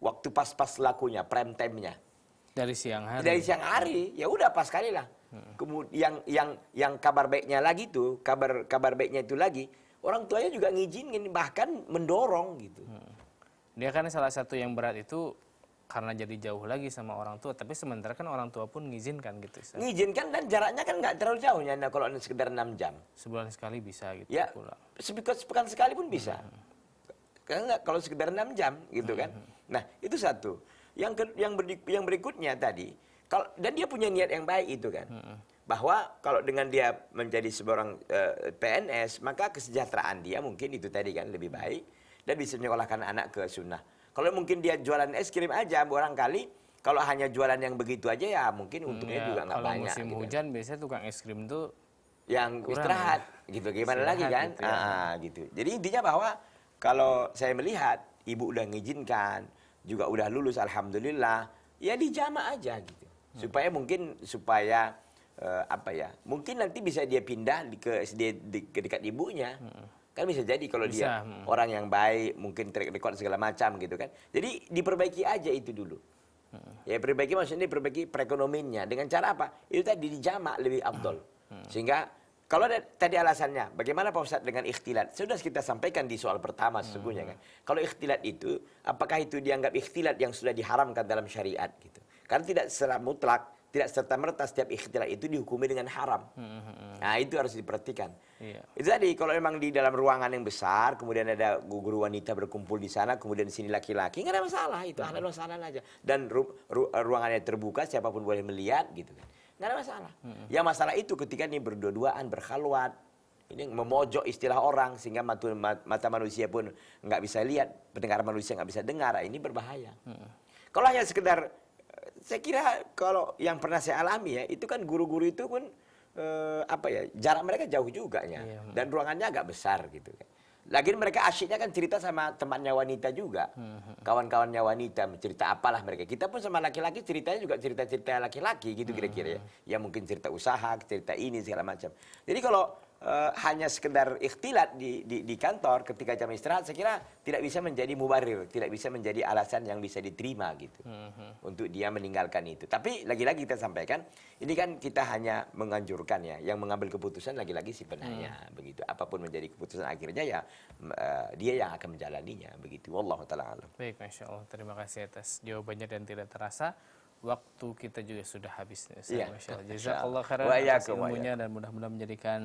waktu pas-pas lakunya prime time-nya dari siang hari dari siang hari ya udah pas kali lah kemudian yang yang yang kabar baiknya lagi tuh kabar kabar baiknya itu lagi orang tuanya juga ngizinin bahkan mendorong gitu. Hmm. Dia kan salah satu yang berat itu karena jadi jauh lagi sama orang tua, tapi sementara kan orang tua pun ngizinkan gitu. Ngizinkan dan jaraknya kan nggak terlalu jauh ya, nah, kalau sekedar 6 jam. Sebulan sekali bisa gitu ya, pulang. Sepekan, sepekan sekali pun bisa. Hmm. Karena kalau sekedar 6 jam gitu kan. Hmm. Nah, itu satu. Yang ke, yang, ber, yang berikutnya tadi, kalau dan dia punya niat yang baik itu kan. Hmm bahwa kalau dengan dia menjadi seorang uh, eh, PNS maka kesejahteraan dia mungkin itu tadi kan lebih baik dan bisa menyekolahkan anak ke sunnah. Kalau mungkin dia jualan es krim aja barangkali kalau hanya jualan yang begitu aja ya mungkin hmm, untungnya hmm, ya, juga nggak banyak. Kalau musim gitu. hujan biasanya tukang es krim tuh yang kurang, istirahat ya. gitu gimana istirahat lagi kan gitu, ya. ah, gitu. Jadi intinya bahwa kalau saya melihat ibu udah ngizinkan juga udah lulus alhamdulillah ya dijama aja gitu. Hmm. Supaya mungkin supaya uh, apa ya mungkin nanti bisa dia pindah di ke SD ke dekat ibunya hmm. kan bisa jadi kalau bisa. dia hmm. orang yang baik mungkin track record segala macam gitu kan jadi diperbaiki aja itu dulu hmm. ya perbaiki maksudnya diperbaiki perekonomiannya dengan cara apa itu tadi dijamak lebih abdul hmm. hmm. sehingga kalau ada, tadi alasannya, bagaimana Pak Ustadz dengan ikhtilat? Sudah kita sampaikan di soal pertama hmm. sesungguhnya kan. Kalau ikhtilat itu, apakah itu dianggap ikhtilat yang sudah diharamkan dalam syariat gitu? Karena tidak secara mutlak tidak serta merta setiap ikhtilat itu dihukumi dengan haram. Hmm, hmm, hmm, nah itu harus diperhatikan. Jadi iya. Itu tadi kalau memang di dalam ruangan yang besar, kemudian ada guru wanita berkumpul di sana, kemudian di sini laki-laki nggak ada masalah itu hanya masalah aja. Dan ru ru ruangannya terbuka, siapapun boleh melihat gitu kan. Nggak ada masalah. Hmm. Yang masalah itu ketika ini berdua-duaan berkhaluat ini memojok istilah orang sehingga mata, mata manusia pun nggak bisa lihat, pendengar manusia nggak bisa dengar. Nah, ini berbahaya. Hmm. Kalau hanya sekedar saya kira kalau yang pernah saya alami ya, itu kan guru-guru itu pun eh, apa ya, jarak mereka jauh juga ya. Iya, Dan ruangannya agak besar gitu kan. Lagi mereka asyiknya kan cerita sama temannya wanita juga. Hmm, hmm. Kawan-kawannya wanita cerita apalah mereka. Kita pun sama laki-laki ceritanya juga cerita-cerita laki-laki gitu hmm, kira-kira ya. Ya mungkin cerita usaha, cerita ini segala macam. Jadi kalau Eh, hanya sekedar ikhtilat di, di, di kantor ketika jam istirahat, saya kira tidak bisa menjadi mubarir, tidak bisa menjadi alasan yang bisa diterima gitu mm-hmm. untuk dia meninggalkan itu. Tapi lagi-lagi kita sampaikan, ini kan kita hanya menganjurkan ya, yang mengambil keputusan lagi-lagi si penanya mm. begitu. Apapun menjadi keputusan akhirnya ya uh, dia yang akan menjalaninya begitu. Wallahu taala alam. Baik, masya Allah. Terima kasih atas jawabannya dan tidak terasa waktu kita juga sudah habis. Ustaz. Ya. Masya Allah. Jazakallah khairan atas ilmunya dan mudah-mudahan menjadikan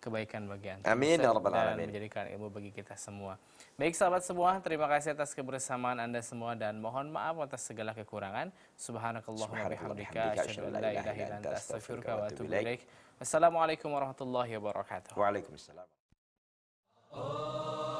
kebaikan bagi anda. Amin ya Allah, Amin. menjadikan ilmu bagi kita semua. Baik sahabat semua, terima kasih atas kebersamaan Anda semua dan mohon maaf atas segala kekurangan. Subhanakallahumma bihamdika wa Wassalamualaikum warahmatullahi wabarakatuh. Waalaikumsalam. Oh